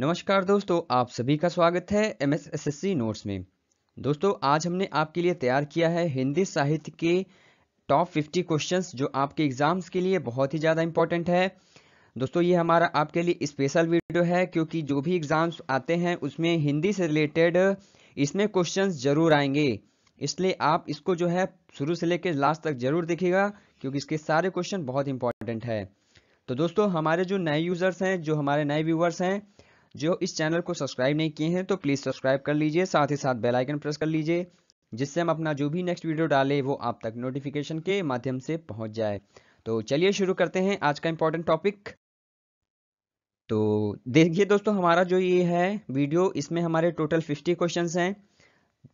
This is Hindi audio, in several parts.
नमस्कार दोस्तों आप सभी का स्वागत है M S S S C notes में दोस्तों आज हमने आपके लिए तैयार किया है हिंदी साहित्य के टॉप 50 क्वेश्चंस जो आपके एग्जाम्स के लिए बहुत ही ज़्यादा इंपॉर्टेंट है दोस्तों ये हमारा आपके लिए स्पेशल वीडियो है क्योंकि जो भी एग्ज़ाम्स आते हैं उसमें हिंदी से रिलेटेड इसमें क्वेश्चन ज़रूर आएंगे इसलिए आप इसको जो है शुरू से लेकर लास्ट तक ज़रूर देखिएगा क्योंकि इसके सारे क्वेश्चन बहुत इंपॉर्टेंट है तो दोस्तों हमारे जो नए यूज़र्स हैं जो हमारे नए व्यूवर्स हैं जो इस चैनल को सब्सक्राइब नहीं किए हैं तो प्लीज़ सब्सक्राइब कर लीजिए साथ ही साथ बेल आइकन प्रेस कर लीजिए जिससे हम अपना जो भी नेक्स्ट वीडियो डालें वो आप तक नोटिफिकेशन के माध्यम से पहुंच जाए तो चलिए शुरू करते हैं आज का इम्पोर्टेंट टॉपिक तो देखिए दोस्तों हमारा जो ये है वीडियो इसमें हमारे टोटल फिफ्टी क्वेश्चन हैं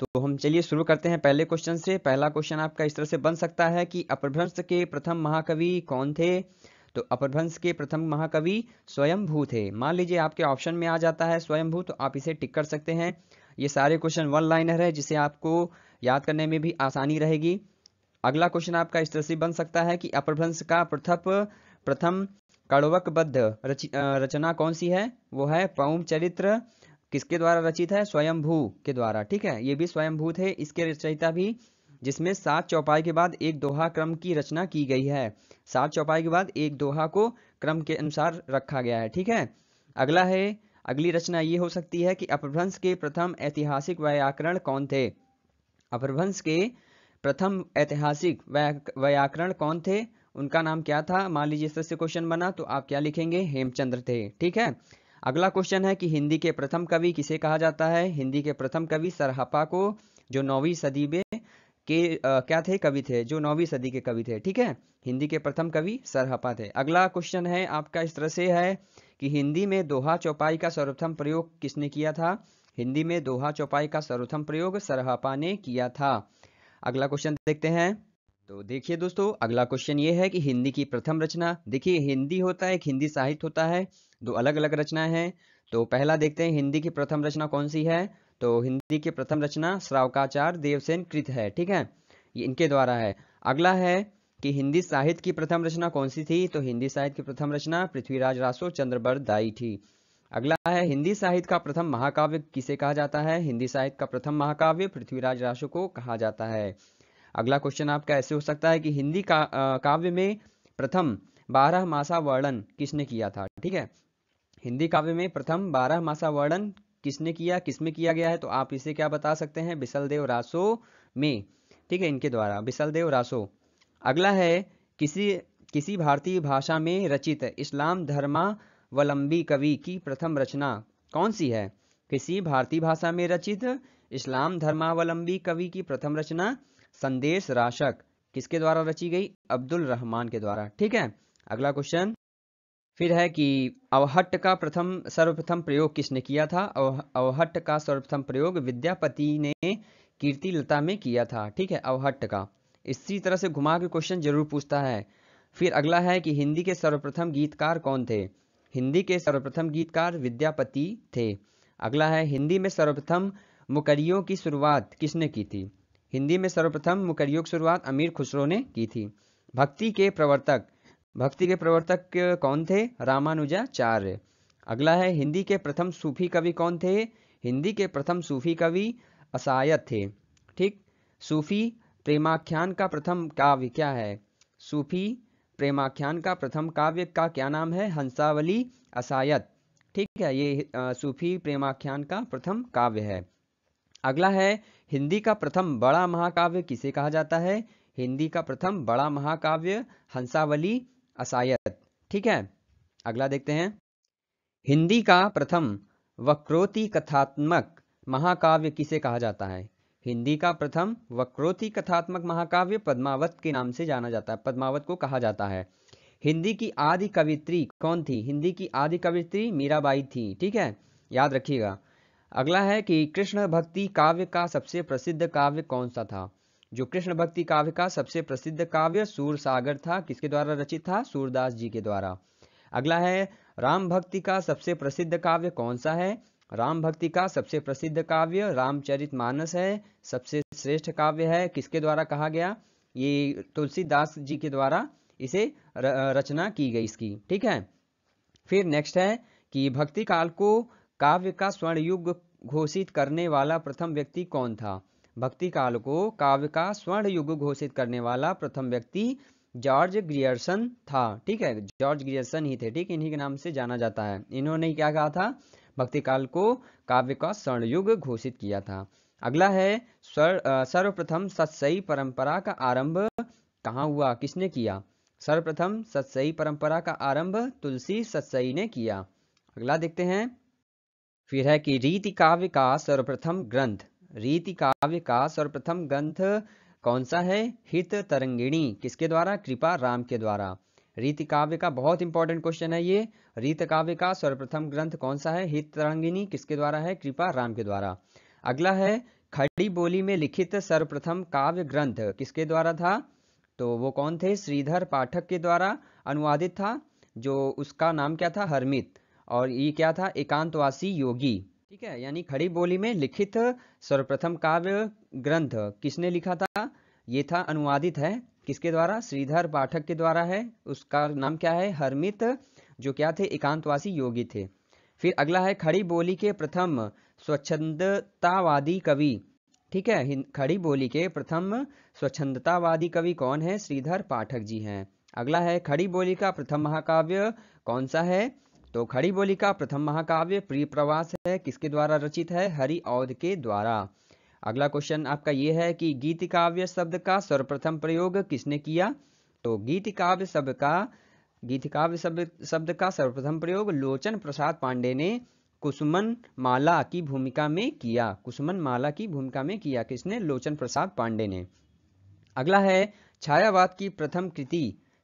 तो हम चलिए शुरू करते हैं पहले क्वेश्चन से पहला क्वेश्चन आपका इस तरह से बन सकता है कि अपभ्रंश के प्रथम महाकवि कौन थे तो अपभ्रंश के प्रथम महाकवि स्वयंभू थे मान लीजिए आपके ऑप्शन में आ जाता है स्वयंभू तो आप इसे टिक कर सकते हैं ये सारे क्वेश्चन वन लाइनर है जिसे आपको याद करने में भी आसानी रहेगी अगला क्वेश्चन आपका इस तरह से बन सकता है कि अपभ्रंश का प्रथम प्रथम कड़वकबद्ध रच, रचना कौन सी है वो है पौम चरित्र किसके द्वारा रचित है स्वयंभू के द्वारा ठीक है ये भी स्वयंभू थे इसके रचयिता भी जिसमें सात चौपाई के बाद एक दोहा क्रम की रचना की गई है सात चौपाई के बाद एक दोहा को क्रम के अनुसार रखा गया है ठीक है अगला है अगली रचना ये हो सकती है कि अपभ्रंश के प्रथम ऐतिहासिक व्याकरण कौन थे अपभ्रंश के प्रथम ऐतिहासिक व्याकरण कौन थे उनका नाम क्या था मान लीजिए इससे क्वेश्चन बना तो आप क्या लिखेंगे हेमचंद्र थे ठीक है अगला क्वेश्चन है कि हिंदी के प्रथम कवि किसे कहा जाता है हिंदी के प्रथम कवि सरहपा को जो नौवीं सदी में के आ, क्या थे कवि थे जो नौवीं सदी के कवि थे ठीक है हिंदी के प्रथम कवि सरहपा थे अगला क्वेश्चन है आपका इस तरह से है कि हिंदी में दोहा चौपाई का सर्वप्रथम प्रयोग किसने किया था हिंदी में दोहा चौपाई का सर्वप्रथम प्रयोग सरहपा ने किया था अगला क्वेश्चन देखते हैं तो देखिए दोस्तों अगला क्वेश्चन ये है कि हिंदी की प्रथम रचना देखिए हिंदी होता है एक हिंदी साहित्य होता है दो अलग अलग रचना है तो पहला देखते हैं हिंदी की प्रथम रचना कौन सी है तो हिंदी की प्रथम रचना श्रावकाचार्य देवसेन कृत है ठीक है ये इनके द्वारा है अगला है कि हिंदी साहित्य की प्रथम रचना कौन सी थी तो हिंदी साहित्य की प्रथम रचना पृथ्वीराज रासो चंद्रबर दाई थी अगला है हिंदी साहित्य का प्रथम महाकाव्य किसे कहा जाता है हिंदी साहित्य का प्रथम महाकाव्य पृथ्वीराज रासो को कहा जाता है अगला क्वेश्चन आपका ऐसे हो सकता है कि हिंदी का काव्य में प्रथम बारह मासा वर्णन किसने किया था ठीक है हिंदी काव्य में प्रथम बारह मासा वर्णन किसने किया किसमें किया गया है तो आप इसे क्या बता सकते हैं बिसलदेव रासो में ठीक है इनके द्वारा बिसलदेव रासो अगला है किसी किसी भारतीय भाषा में रचित इस्लाम धर्मावलंबी कवि की प्रथम रचना कौन सी है किसी भारतीय भाषा में रचित इस्लाम धर्मावलंबी कवि की प्रथम रचना संदेश राशक किसके द्वारा रची गई अब्दुल रहमान के द्वारा ठीक है अगला क्वेश्चन फिर है कि अवहट्ट का प्रथम सर्वप्रथम प्रयोग किसने किया था अवहट्ट का सर्वप्रथम प्रयोग विद्यापति ने कीर्ति लता में किया था ठीक है अवहट्ट का इसी तरह से घुमा के क्वेश्चन जरूर पूछता है फिर अगला है कि हिंदी के सर्वप्रथम गीतकार कौन थे हिंदी के सर्वप्रथम गीतकार विद्यापति थे अगला है हिंदी में सर्वप्रथम मुकरियों की शुरुआत किसने की थी हिंदी में सर्वप्रथम मुकरियों की शुरुआत अमीर खुसरो ने की थी भक्ति के प्रवर्तक भक्ति के प्रवर्तक कौन थे रामानुजाचार्य अगला है हिंदी के प्रथम सूफी कवि कौन थे हिंदी के प्रथम सूफी कवि असायत थे ठीक सूफी प्रेमाख्यान का प्रथम काव्य क्या है सूफी प्रेमाख्यान का प्रथम काव्य का क्या नाम है हंसावली असायत ठीक है ये सूफी प्रेमाख्यान का प्रथम काव्य है अगला है हिंदी का प्रथम बड़ा महाकाव्य किसे कहा जाता है हिंदी का प्रथम बड़ा महाकाव्य हंसावली असायत ठीक है अगला देखते हैं हिंदी का प्रथम वक्रोति कथात्मक महाकाव्य किसे कहा जाता है हिंदी का प्रथम वक्रोति कथात्मक महाकाव्य पद्मावत के नाम से जाना जाता है पद्मावत को कहा जाता है हिंदी की आदि कवित्री कौन थी हिंदी की आदि कवित्री मीराबाई थी ठीक है याद रखिएगा अगला है कि कृष्ण भक्ति काव्य का सबसे प्रसिद्ध काव्य कौन सा था जो कृष्ण भक्ति काव्य का सबसे प्रसिद्ध काव्य सूर सागर था किसके द्वारा रचित था सूरदास जी के द्वारा अगला है राम भक्ति का सबसे प्रसिद्ध काव्य कौन सा है राम भक्ति का सबसे प्रसिद्ध काव्य रामचरित मानस है सबसे श्रेष्ठ काव्य है किसके द्वारा कहा गया ये तुलसीदास जी के द्वारा इसे रचना की गई इसकी ठीक है फिर नेक्स्ट है कि भक्ति काल को काव्य का स्वर्ण युग घोषित करने वाला प्रथम व्यक्ति कौन था भक्ति काल को काव्य का स्वर्ण युग घोषित करने वाला प्रथम व्यक्ति जॉर्ज ग्रियर्सन था ठीक है जॉर्ज ग्रियर्सन ही थे ठीक इन्हीं के नाम से जाना जाता है इन्होंने क्या कहा था भक्ति काल को काव्य का स्वर्ण युग घोषित किया था अगला है सर्वप्रथम सत्सई परंपरा का आरंभ कहाँ हुआ किसने किया सर्वप्रथम सत्सई परंपरा का आरंभ तुलसी सत्सई ने किया अगला देखते हैं फिर है कि रीति काव्य का सर्वप्रथम ग्रंथ रीति काव्य का सर्वप्रथम ग्रंथ कौन सा है हित तरंगिणी किसके द्वारा कृपा राम के द्वारा रीति काव्य का बहुत इंपॉर्टेंट क्वेश्चन है ये रीत काव्य का सर्वप्रथम ग्रंथ कौन सा है हित तरंगिणी किसके द्वारा है कृपा राम के द्वारा अगला है खड़ी बोली में लिखित सर्वप्रथम काव्य ग्रंथ किसके द्वारा था तो वो कौन थे श्रीधर पाठक के द्वारा अनुवादित था जो उसका नाम क्या था हरमित और ये क्या था एकांतवासी योगी ठीक है यानी खड़ी बोली में लिखित सर्वप्रथम काव्य ग्रंथ किसने लिखा था ये था अनुवादित है किसके द्वारा श्रीधर पाठक के द्वारा है उसका नाम क्या है हरमित जो क्या थे एकांतवासी योगी थे फिर अगला है खड़ी बोली के प्रथम स्वच्छंदतावादी कवि ठीक है खड़ी बोली के प्रथम स्वच्छंदतावादी कवि कौन है श्रीधर पाठक जी हैं अगला है खड़ी बोली का प्रथम महाकाव्य कौन सा है तो खड़ी बोली का प्रथम महाकाव्य प्रिय प्रवास है किसके द्वारा रचित है हरि औध के द्वारा अगला क्वेश्चन आपका यह है कि गीत काव्य शब्द का सर्वप्रथम प्रयोग किसने किया तो गीत काव्य शब्द का गीत काव्य शब्द शब्द का सर्वप्रथम प्रयोग लोचन प्रसाद पांडे ने कुसुमन माला की भूमिका में किया कुसुमन माला की भूमिका में किया किसने लोचन प्रसाद पांडे ने अगला है छायावाद की प्रथम कृति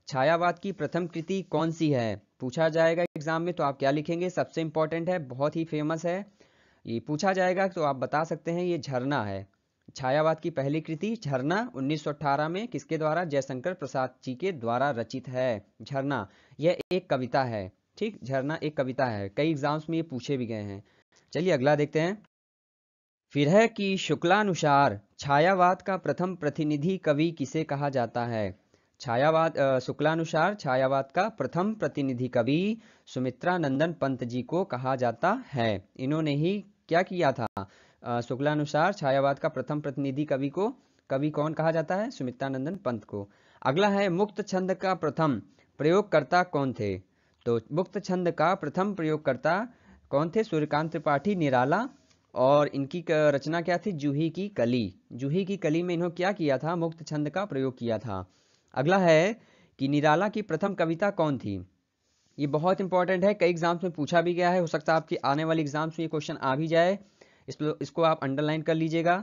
छायावाद की प्रथम कृति कौन सी है पूछा जाएगा एग्जाम में तो आप क्या लिखेंगे सबसे इंपॉर्टेंट है बहुत ही फेमस है ये पूछा जाएगा तो आप बता सकते हैं ये झरना है छायावाद की पहली कृति झरना 1918 में किसके द्वारा जयशंकर प्रसाद जी के द्वारा रचित है झरना यह एक कविता है ठीक झरना एक कविता है कई एग्जाम्स में ये पूछे भी गए हैं चलिए अगला देखते हैं फिर है कि शुक्लानुसार छायावाद का प्रथम प्रतिनिधि कवि किसे कहा जाता है छायावाद शुक्लानुसार छायावाद का प्रथम प्रतिनिधि कवि सुमित्रा नंदन पंत जी को कहा जाता है इन्होंने ही क्या किया था शुक्लानुसार छायावाद का प्रथम प्रतिनिधि कवि को कवि कौन कहा जाता है सुमित्रा नंदन पंत को अगला है मुक्त छंद का प्रथम प्रयोगकर्ता कौन थे तो मुक्त छंद का प्रथम प्रयोगकर्ता कौन थे सूर्यकांत त्रिपाठी निराला और इनकी रचना क्या थी जूही की कली जूही की कली में इन्होंने क्या किया था मुक्त छंद का प्रयोग किया था अगला है कि निराला की प्रथम कविता कौन थी ये बहुत इंपॉर्टेंट है कई एग्जाम्स में पूछा भी गया है हो सकता है आपकी आने वाले एग्जाम्स में ये क्वेश्चन आ भी जाए इस इसको आप अंडरलाइन कर लीजिएगा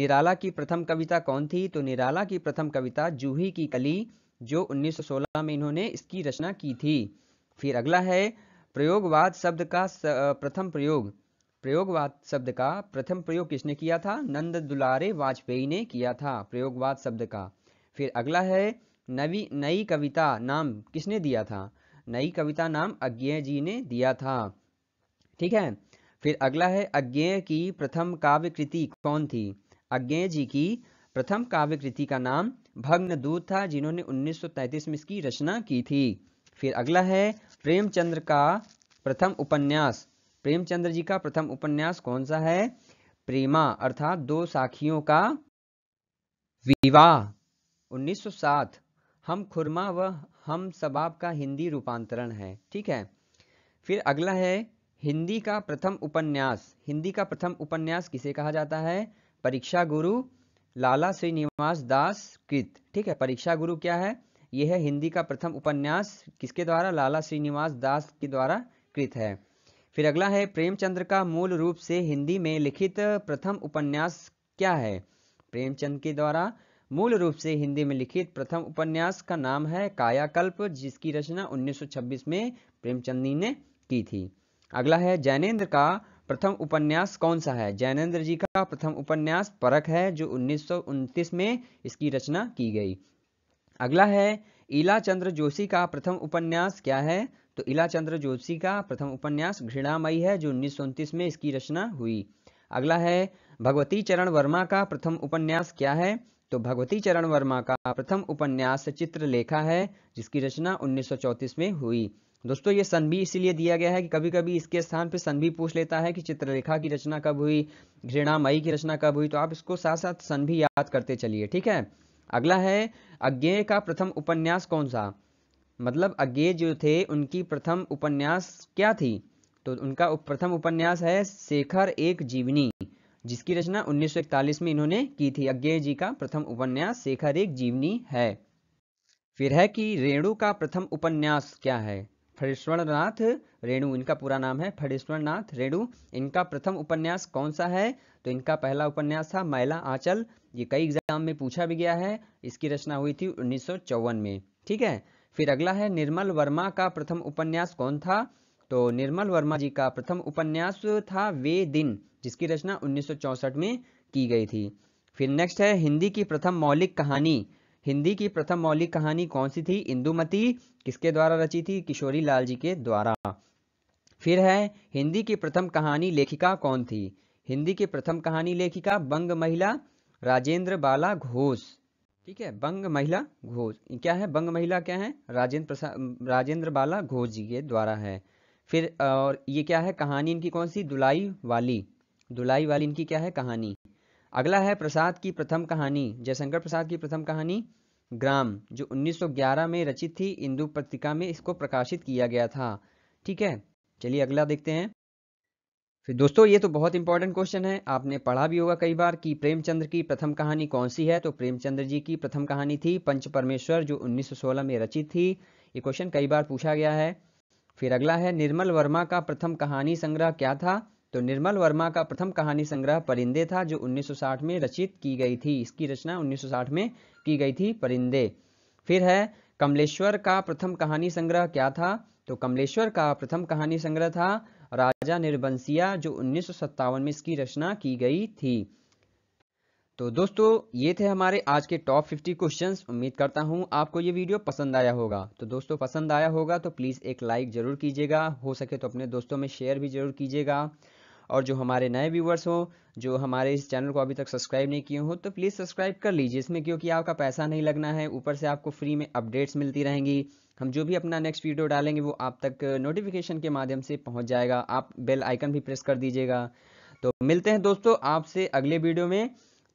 निराला की प्रथम कविता कौन थी तो निराला की प्रथम कविता जूही की कली जो 1916 में इन्होंने इसकी रचना की थी फिर अगला है प्रयोगवाद शब्द का प्रथम प्रयोग प्रयोगवाद शब्द का प्रथम प्रयोग किसने किया था नंद दुलारे वाजपेयी ने किया था प्रयोगवाद शब्द का फिर अगला है नवी नई कविता नाम किसने दिया था नई कविता नाम अज्ञे जी ने दिया था ठीक है फिर अगला है अज्ञे की प्रथम काव्य कृति कौन थी अज्ञे जी की प्रथम काव्य कृति का नाम भग्न दूत था जिन्होंने 1933 में इसकी रचना की थी फिर अगला है प्रेमचंद्र का प्रथम उपन्यास प्रेमचंद्र जी का प्रथम उपन्यास कौन सा है प्रेमा अर्थात दो साखियों का विवाह 1907 हम खुरमा व हम सबाब का हिंदी रूपांतरण है ठीक है फिर अगला है हिंदी का प्रथम उपन्यास हिंदी का प्रथम उपन्यास किसे कहा जाता है परीक्षा गुरु लाला श्रीनिवास दास कृत ठीक है परीक्षा गुरु क्या है यह है हिंदी का प्रथम उपन्यास किसके द्वारा लाला श्रीनिवास दास के द्वारा कृत है फिर अगला है प्रेमचंद्र का मूल रूप से हिंदी में लिखित प्रथम उपन्यास क्या है प्रेमचंद के द्वारा मूल रूप से हिंदी में लिखित प्रथम उपन्यास का नाम है कायाकल्प जिसकी रचना 1926 में प्रेमचंदी ने की थी अगला है जैनेन्द्र का प्रथम उपन्यास कौन सा है जैनेन्द्र जी का प्रथम उपन्यास परख है जो उन्नीस में इसकी रचना की गई अगला है इला चंद्र जोशी का प्रथम उपन्यास क्या है तो इला चंद्र जोशी का प्रथम उपन्यास घृणामयी है जो उन्नीस में इसकी रचना हुई अगला है भगवती चरण वर्मा का प्रथम उपन्यास क्या है तो भगवती चरण वर्मा का प्रथम उपन्यास चित्रलेखा है जिसकी रचना 1934 में हुई दोस्तों ये सन भी इसीलिए दिया गया है कि कभी कभी इसके स्थान पर सन भी पूछ लेता है कि चित्रलेखा की रचना कब हुई घृणामयी की रचना कब हुई तो आप इसको साथ साथ सन भी याद करते चलिए ठीक है अगला है अज्ञेय का प्रथम उपन्यास कौन सा मतलब अज्ञेय जो थे उनकी प्रथम उपन्यास क्या थी तो उनका प्रथम उपन्यास है शेखर एक जीवनी जिसकी रचना 1941 में इन्होंने की थी अज्ञे जी का प्रथम उपन्यास शेखर एक जीवनी है फिर है कि रेणु का प्रथम उपन्यास क्या है फणेश्वरनाथ रेणु इनका पूरा नाम है फणेश्वरनाथ रेणु इनका प्रथम उपन्यास कौन सा है तो इनका पहला उपन्यास था मैला आंचल ये कई एग्जाम में पूछा भी गया है इसकी रचना हुई थी उन्नीस में ठीक है फिर अगला है निर्मल वर्मा का प्रथम उपन्यास कौन था तो निर्मल वर्मा जी का प्रथम उपन्यास था वे दिन जिसकी रचना 1964 में की गई थी फिर नेक्स्ट है हिंदी की प्रथम मौलिक कहानी हिंदी की प्रथम मौलिक कहानी कौन सी थी इंदुमती किसके द्वारा रची थी किशोरी लाल जी के द्वारा फिर है हिंदी की प्रथम कहानी लेखिका कौन थी हिंदी की प्रथम कहानी लेखिका बंग महिला राजेंद्र बाला घोष ठीक है बंग महिला घोष क्या है बंग महिला क्या है राजेंद्र प्रसाद राजेंद्र बाला घोष जी के द्वारा है फिर और ये क्या है कहानी इनकी कौन सी दुलाई वाली दुलाई वाली इनकी क्या है कहानी अगला है प्रसाद की प्रथम कहानी जयशंकर प्रसाद की प्रथम कहानी ग्राम जो 1911 में रचित थी इंदु पत्रिका में इसको प्रकाशित किया गया था ठीक है चलिए अगला देखते हैं फिर दोस्तों ये तो बहुत इंपॉर्टेंट क्वेश्चन है आपने पढ़ा भी होगा कई बार कि प्रेमचंद्र की प्रथम कहानी कौन सी है तो प्रेमचंद्र जी की प्रथम कहानी थी पंच परमेश्वर जो 1916 में रचित थी ये क्वेश्चन कई बार पूछा गया है फिर अगला है निर्मल वर्मा का प्रथम कहानी संग्रह क्या था तो निर्मल वर्मा का प्रथम कहानी संग्रह परिंदे था जो 1960 में रचित की गई थी इसकी रचना 1960 में की गई थी परिंदे फिर है कमलेश्वर का प्रथम कहानी संग्रह क्या था तो कमलेश्वर का प्रथम कहानी संग्रह था राजा निर्बंसिया जो उन्नीस में इसकी रचना की गई थी तो दोस्तों ये थे हमारे आज के टॉप 50 क्वेश्चंस उम्मीद करता हूँ आपको ये वीडियो पसंद आया होगा तो दोस्तों पसंद आया होगा तो प्लीज़ एक लाइक ज़रूर कीजिएगा हो सके तो अपने दोस्तों में शेयर भी ज़रूर कीजिएगा और जो हमारे नए व्यूवर्स हो जो हमारे इस चैनल को अभी तक सब्सक्राइब नहीं किए हो तो प्लीज़ सब्सक्राइब कर लीजिए इसमें क्योंकि आपका पैसा नहीं लगना है ऊपर से आपको फ्री में अपडेट्स मिलती रहेंगी हम जो भी अपना नेक्स्ट वीडियो डालेंगे वो आप तक नोटिफिकेशन के माध्यम से पहुंच जाएगा आप बेल आइकन भी प्रेस कर दीजिएगा तो मिलते हैं दोस्तों आपसे अगले वीडियो में